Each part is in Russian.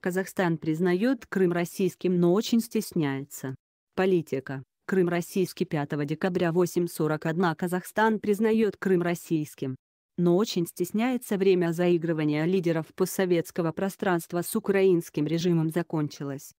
Казахстан признает Крым российским, но очень стесняется. Политика. Крым российский 5 декабря 8.41 Казахстан признает Крым российским. Но очень стесняется время заигрывания лидеров постсоветского пространства с украинским режимом закончилось.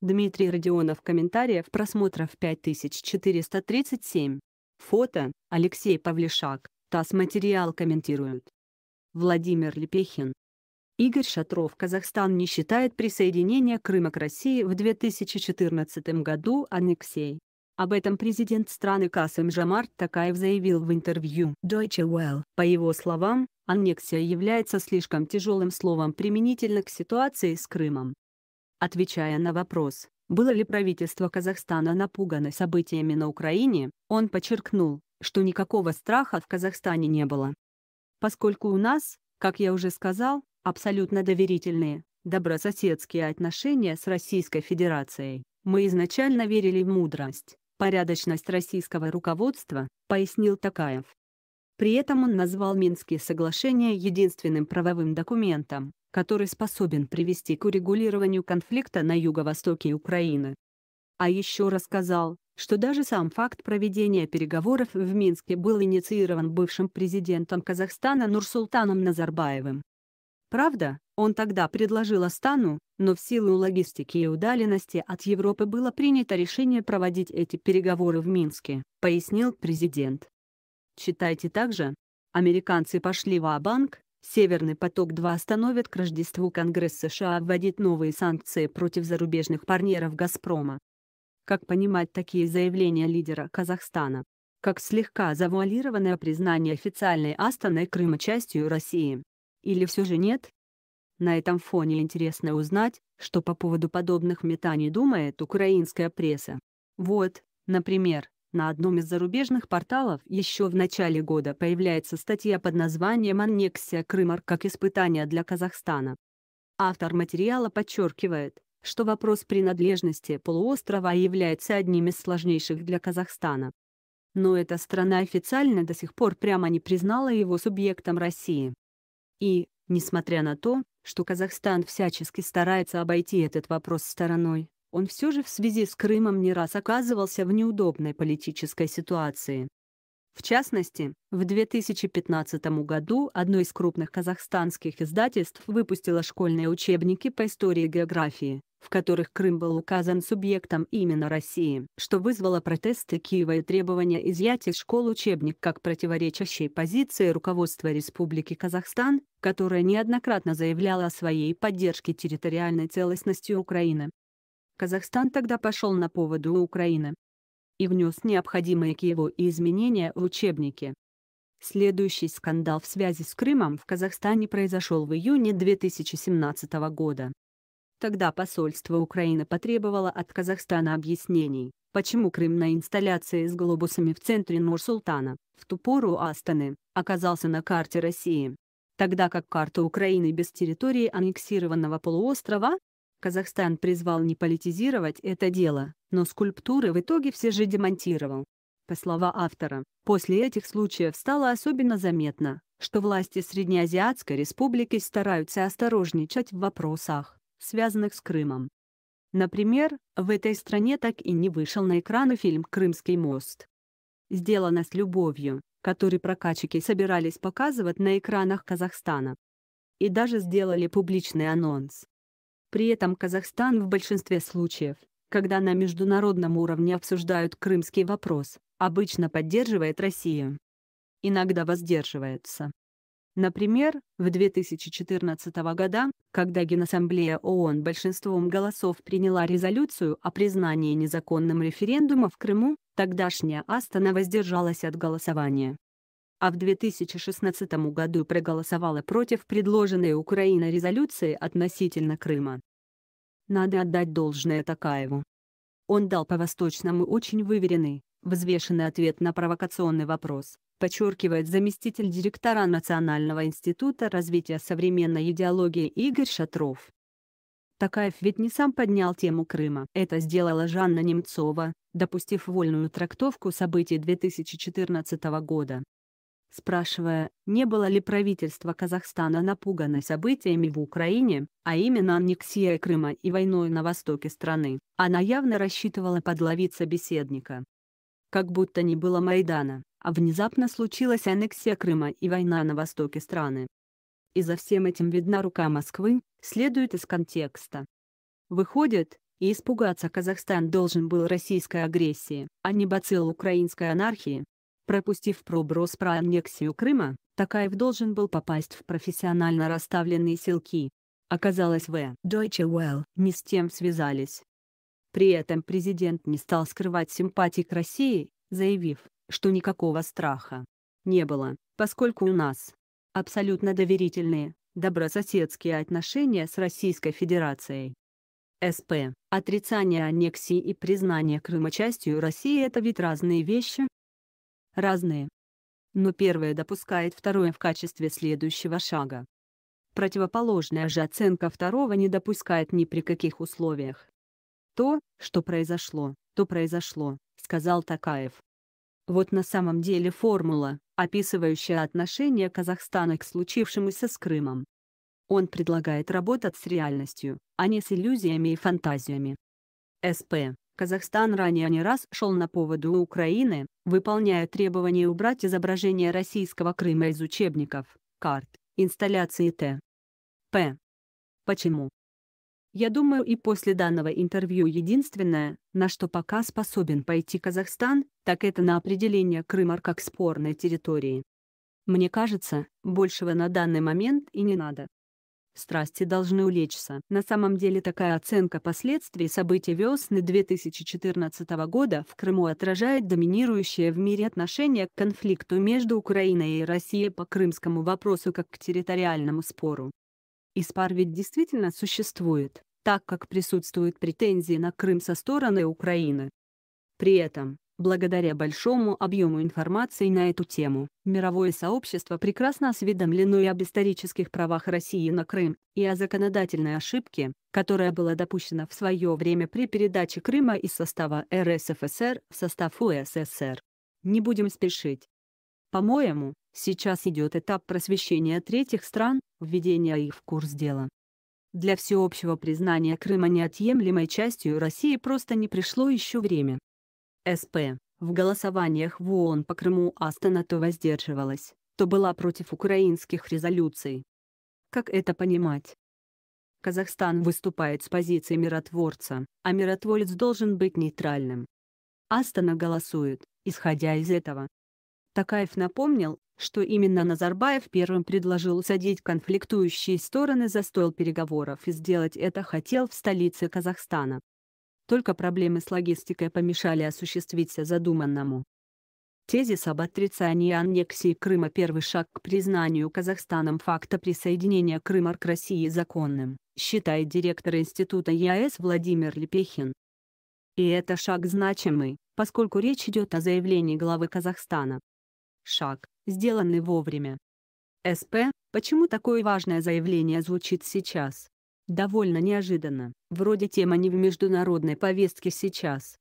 Дмитрий Родионов комментариев просмотров 5437. Фото, Алексей Павлишак, ТАСС материал комментируют. Владимир Лепехин, Игорь Шатров, Казахстан не считает присоединение Крыма к России в 2014 году аннексией. Об этом президент страны Касым Жамарт Такаев заявил в интервью Deutsche Welle. По его словам, аннексия является слишком тяжелым словом применительно к ситуации с Крымом. Отвечая на вопрос, было ли правительство Казахстана напугано событиями на Украине, он подчеркнул, что никакого страха в Казахстане не было. Поскольку у нас, как я уже сказал, абсолютно доверительные, добрососедские отношения с Российской Федерацией. Мы изначально верили в мудрость, порядочность российского руководства, пояснил Такаев. При этом он назвал Минские соглашения единственным правовым документом, который способен привести к урегулированию конфликта на юго-востоке Украины. А еще рассказал, что даже сам факт проведения переговоров в Минске был инициирован бывшим президентом Казахстана Нурсултаном Назарбаевым. Правда, он тогда предложил Астану, но в силу логистики и удаленности от Европы было принято решение проводить эти переговоры в Минске, пояснил президент. Читайте также. Американцы пошли в Абанк, Северный поток-2 остановит к Рождеству Конгресс США вводить новые санкции против зарубежных партнеров «Газпрома». Как понимать такие заявления лидера Казахстана? Как слегка завуалированное признание официальной Астаной Крыма частью России. Или все же нет? На этом фоне интересно узнать, что по поводу подобных метаний думает украинская пресса. Вот, например, на одном из зарубежных порталов еще в начале года появляется статья под названием «Аннексия Крыма как испытание для Казахстана». Автор материала подчеркивает, что вопрос принадлежности полуострова является одним из сложнейших для Казахстана. Но эта страна официально до сих пор прямо не признала его субъектом России. И, несмотря на то, что Казахстан всячески старается обойти этот вопрос стороной, он все же в связи с Крымом не раз оказывался в неудобной политической ситуации. В частности, в 2015 году одно из крупных казахстанских издательств выпустило школьные учебники по истории и географии, в которых Крым был указан субъектом именно России, что вызвало протесты Киева и требования изъять из школ учебник как противоречащей позиции руководства Республики Казахстан, которая неоднократно заявляла о своей поддержке территориальной целостности Украины. Казахстан тогда пошел на поводу Украины и внес необходимые Киеву изменения в учебники. Следующий скандал в связи с Крымом в Казахстане произошел в июне 2017 года. Тогда посольство Украины потребовало от Казахстана объяснений, почему Крым на инсталляции с глобусами в центре Нур-Султана, в ту пору Астаны, оказался на карте России. Тогда как карта Украины без территории аннексированного полуострова, Казахстан призвал не политизировать это дело, но скульптуры в итоге все же демонтировал. По словам автора, после этих случаев стало особенно заметно, что власти Среднеазиатской республики стараются осторожничать в вопросах, связанных с Крымом. Например, в этой стране так и не вышел на экраны фильм «Крымский мост». Сделано с любовью, который прокачики собирались показывать на экранах Казахстана. И даже сделали публичный анонс. При этом Казахстан в большинстве случаев, когда на международном уровне обсуждают крымский вопрос, обычно поддерживает Россию. Иногда воздерживается. Например, в 2014 года, когда Генассамблея ООН большинством голосов приняла резолюцию о признании незаконным референдума в Крыму, тогдашняя Астана воздержалась от голосования. А в 2016 году проголосовала против предложенной Украиной резолюции относительно Крыма. Надо отдать должное Такаеву. Он дал по-восточному очень выверенный, Взвешенный ответ на провокационный вопрос подчеркивает заместитель директора Национального института развития современной идеологии Игорь Шатров. Такаев ведь не сам поднял тему Крыма. Это сделала Жанна Немцова, допустив вольную трактовку событий 2014 года. Спрашивая, не было ли правительство Казахстана напугано событиями в Украине, а именно аннексией Крыма и войной на востоке страны, она явно рассчитывала подловить собеседника как будто не было Майдана, а внезапно случилась аннексия Крыма и война на востоке страны. И за всем этим видна рука Москвы, следует из контекста. Выходит, и испугаться Казахстан должен был российской агрессии, а не бацил украинской анархии. Пропустив проброс про аннексию Крыма, Такаев должен был попасть в профессионально расставленные силки. Оказалось в Deutsche Well не с тем связались. При этом президент не стал скрывать симпатий к России, заявив, что никакого страха не было, поскольку у нас абсолютно доверительные, добрососедские отношения с Российской Федерацией. СП. Отрицание аннексии и признание Крыма частью России – это ведь разные вещи? Разные. Но первое допускает второе в качестве следующего шага. Противоположная же оценка второго не допускает ни при каких условиях. То, что произошло, то произошло, сказал Такаев. Вот на самом деле формула, описывающая отношение Казахстана к случившемуся с Крымом. Он предлагает работать с реальностью, а не с иллюзиями и фантазиями. СП. Казахстан ранее не раз шел на поводу Украины, выполняя требования убрать изображение российского Крыма из учебников, карт, инсталляции Т. П. Почему? Я думаю, и после данного интервью единственное, на что пока способен пойти Казахстан, так это на определение Крыма как спорной территории. Мне кажется, большего на данный момент и не надо. Страсти должны улечься. На самом деле такая оценка последствий событий весны 2014 года в Крыму отражает доминирующее в мире отношение к конфликту между Украиной и Россией по крымскому вопросу как к территориальному спору. И спар ведь действительно существует, так как присутствуют претензии на Крым со стороны Украины. При этом, благодаря большому объему информации на эту тему, мировое сообщество прекрасно осведомлено и об исторических правах России на Крым, и о законодательной ошибке, которая была допущена в свое время при передаче Крыма из состава РСФСР в состав УССР. Не будем спешить. По-моему, Сейчас идет этап просвещения третьих стран, введения их в курс дела. Для всеобщего признания Крыма неотъемлемой частью России просто не пришло еще время. СП. В голосованиях в ООН по Крыму Астана то воздерживалась, то была против украинских резолюций. Как это понимать? Казахстан выступает с позиции миротворца, а миротворец должен быть нейтральным. Астана голосует, исходя из этого. Такаев напомнил, что именно Назарбаев первым предложил садить конфликтующие стороны за стол переговоров и сделать это хотел в столице Казахстана. Только проблемы с логистикой помешали осуществить задуманному. Тезис об отрицании аннексии Крыма «Первый шаг к признанию Казахстаном факта присоединения Крыма к России законным», считает директор Института ЕАЭС Владимир Лепехин. И это шаг значимый, поскольку речь идет о заявлении главы Казахстана. Шаг, Сделаны вовремя. СП, почему такое важное заявление звучит сейчас? Довольно неожиданно, вроде тема не в международной повестке сейчас,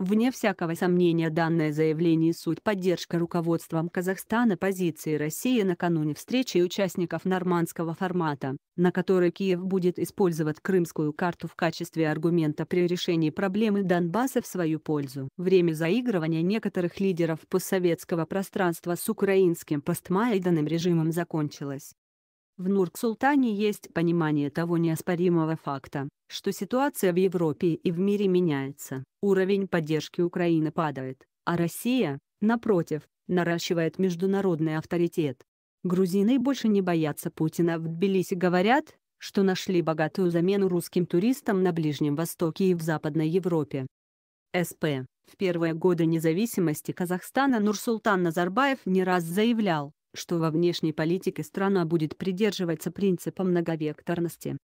Вне всякого сомнения, данное заявление суть поддержка руководством Казахстана позиции России накануне встречи участников нормандского формата, на которой Киев будет использовать крымскую карту в качестве аргумента при решении проблемы Донбасса в свою пользу. Время заигрывания некоторых лидеров постсоветского пространства с украинским постмайданным режимом закончилось. В Нур-Султане есть понимание того неоспоримого факта, что ситуация в Европе и в мире меняется, уровень поддержки Украины падает, а Россия, напротив, наращивает международный авторитет. Грузины больше не боятся Путина в Тбилиси говорят, что нашли богатую замену русским туристам на Ближнем Востоке и в Западной Европе. СП. В первые годы независимости Казахстана Нурсултан Назарбаев не раз заявлял, что во внешней политике страна будет придерживаться принципа многовекторности.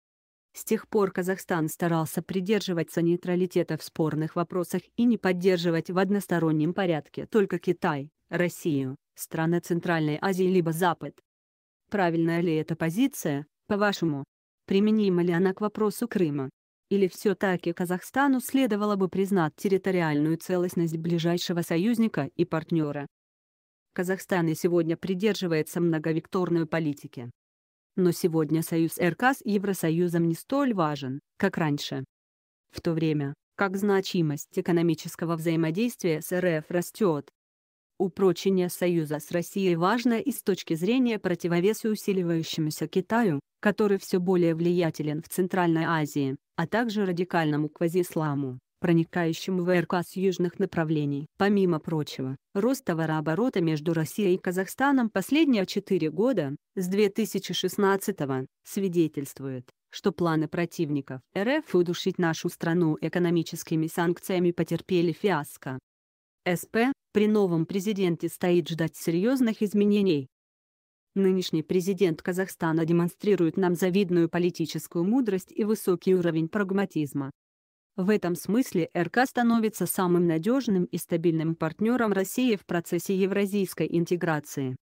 С тех пор Казахстан старался придерживаться нейтралитета в спорных вопросах и не поддерживать в одностороннем порядке только Китай, Россию, страны Центральной Азии либо Запад. Правильная ли эта позиция, по-вашему? Применима ли она к вопросу Крыма? Или все-таки Казахстану следовало бы признать территориальную целостность ближайшего союзника и партнера, Казахстан и сегодня придерживается многовекторной политики. Но сегодня союз РК с Евросоюзом не столь важен, как раньше. В то время, как значимость экономического взаимодействия с РФ растет, упрочение союза с Россией важно и с точки зрения противовеса усиливающемуся Китаю, который все более влиятелен в Центральной Азии, а также радикальному квазисламу проникающим в РК с южных направлений. Помимо прочего, рост товарооборота между Россией и Казахстаном последние четыре года, с 2016 свидетельствует, что планы противников РФ удушить нашу страну экономическими санкциями потерпели фиаско. СП при новом президенте стоит ждать серьезных изменений. Нынешний президент Казахстана демонстрирует нам завидную политическую мудрость и высокий уровень прагматизма. В этом смысле РК становится самым надежным и стабильным партнером России в процессе евразийской интеграции.